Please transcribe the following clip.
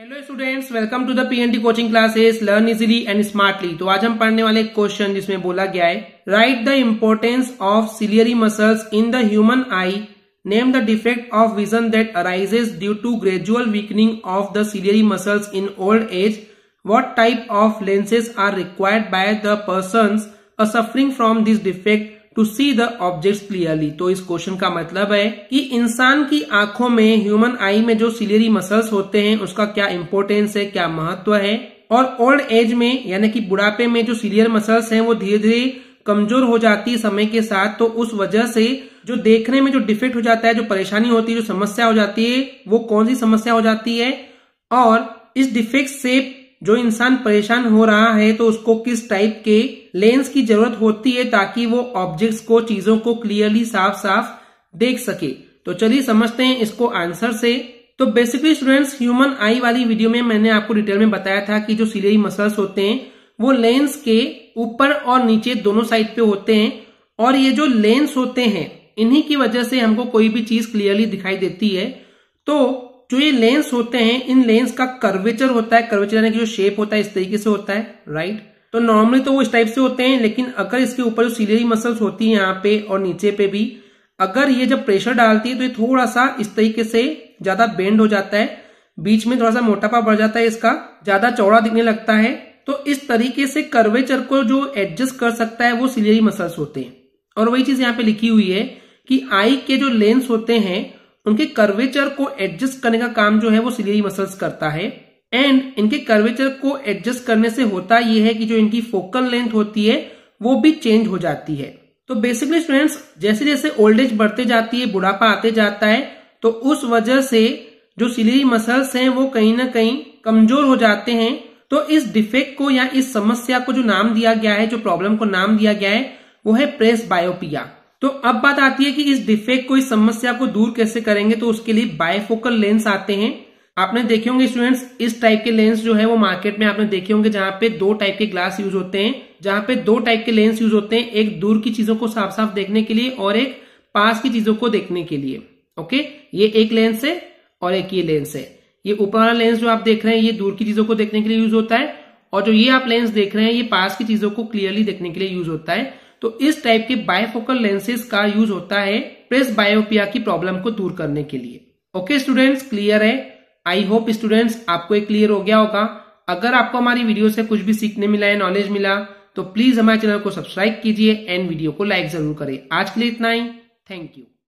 hello students welcome to the PNT coaching classes learn easily and smartly तो आज हम पढ़ने वाले क्वेश्चन जिसमें बोला गया है right the importance of ciliary muscles in the human eye name the defect of vision that arises due to gradual weakening of the ciliary muscles in old age what type of lenses are required by the person suffering from this defect to see the object clearly तो इस question का मतलब है कि इंसान की आंखों में ह्यूमन आई में जो सिलियरी मसल्स होते हैं उसका क्या इंपोर्टेंस है क्या महत्व है और ओल्ड एज में यानी कि बुढ़ापे में जो सीलियर मसल्स हैं वो धीरे धीरे कमजोर हो जाती है समय के साथ तो उस वजह से जो देखने में जो डिफेक्ट हो जाता है जो परेशानी होती है जो समस्या हो जाती है वो कौन सी समस्या हो जाती है और इस डिफेक्ट से जो इंसान परेशान हो रहा है तो उसको किस टाइप के लेंस की जरूरत होती है ताकि वो ऑब्जेक्ट्स को चीजों को क्लियरली साफ साफ देख सके तो चलिए समझते हैं इसको आंसर से तो बेसिकली स्टूडेंट्स ह्यूमन आई वाली वीडियो में मैंने आपको डिटेल में बताया था कि जो सीलियरी मसल्स होते हैं वो लेंस के ऊपर और नीचे दोनों साइड पे होते हैं और ये जो लेंस होते हैं इन्हीं की वजह से हमको कोई भी चीज क्लियरली दिखाई देती है तो जो ये लेंस होते हैं इन लेंस का कर्वेचर होता है कर्वेचर यानी कि जो शेप होता है इस तरीके से होता है राइट तो नॉर्मली तो वो इस टाइप से होते हैं लेकिन अगर इसके ऊपर जो सीलरी मसल्स होती है यहाँ पे और नीचे पे भी अगर ये जब प्रेशर डालती है तो ये थोड़ा सा इस तरीके से ज्यादा बेंड हो जाता है बीच में थोड़ा सा मोटापा बढ़ जाता है इसका ज्यादा चौड़ा दिखने लगता है तो इस तरीके से कर्वेचर को जो एडजस्ट कर सकता है वो सिलियरी मसल्स होते हैं और वही चीज यहाँ पे लिखी हुई है कि आई के जो लेंस होते हैं उनके कर्वेचर को एडजस्ट करने का काम जो है वो सिलियरी मसल्स करता है एंड इनके कर्वेचर को एडजस्ट करने से होता यह है कि जो इनकी फोकल लेंथ होती है वो भी चेंज हो जाती है तो बेसिकली स्टूडेंट्स जैसे जैसे ओल्ड एज बढ़ते जाती है बुढ़ापा आते जाता है तो उस वजह से जो सिलियरी मसल्स हैं वो कहीं ना कहीं कमजोर हो जाते हैं तो इस डिफेक्ट को या इस समस्या को जो नाम दिया गया है जो प्रॉब्लम को नाम दिया गया है वो है प्रेस बायोपिया तो अब बात आती है कि इस डिफेक्ट को इस समस्या को दूर कैसे करेंगे तो उसके लिए बायफोकल लेंस आते हैं आपने देखे होंगे स्टूडेंट्स इस टाइप के लेंस जो है वो मार्केट में आपने देखे होंगे जहां पे दो टाइप के ग्लास यूज होते हैं जहां पे दो टाइप के लेंस यूज होते हैं एक दूर की चीजों को साफ साफ देखने के लिए और एक पास की चीजों को देखने के लिए ओके ये एक लेंस है और एक ये लेंस है ये ऊपर वाला लेंस जो आप देख रहे हैं ये दूर की चीजों को देखने के लिए यूज होता है और जो ये आप लेंस देख रहे हैं ये पास की चीजों को क्लियरली देखने के लिए यूज होता है तो इस टाइप के बायोफोकल लेंसेज का यूज होता है प्रेस बायोपिया की प्रॉब्लम को दूर करने के लिए ओके स्टूडेंट्स क्लियर है आई होप स्टूडेंट्स आपको ये क्लियर हो गया होगा अगर आपको हमारी वीडियो से कुछ भी सीखने मिला है नॉलेज मिला तो प्लीज हमारे चैनल को सब्सक्राइब कीजिए एंड वीडियो को लाइक जरूर करें आज के लिए इतना ही थैंक यू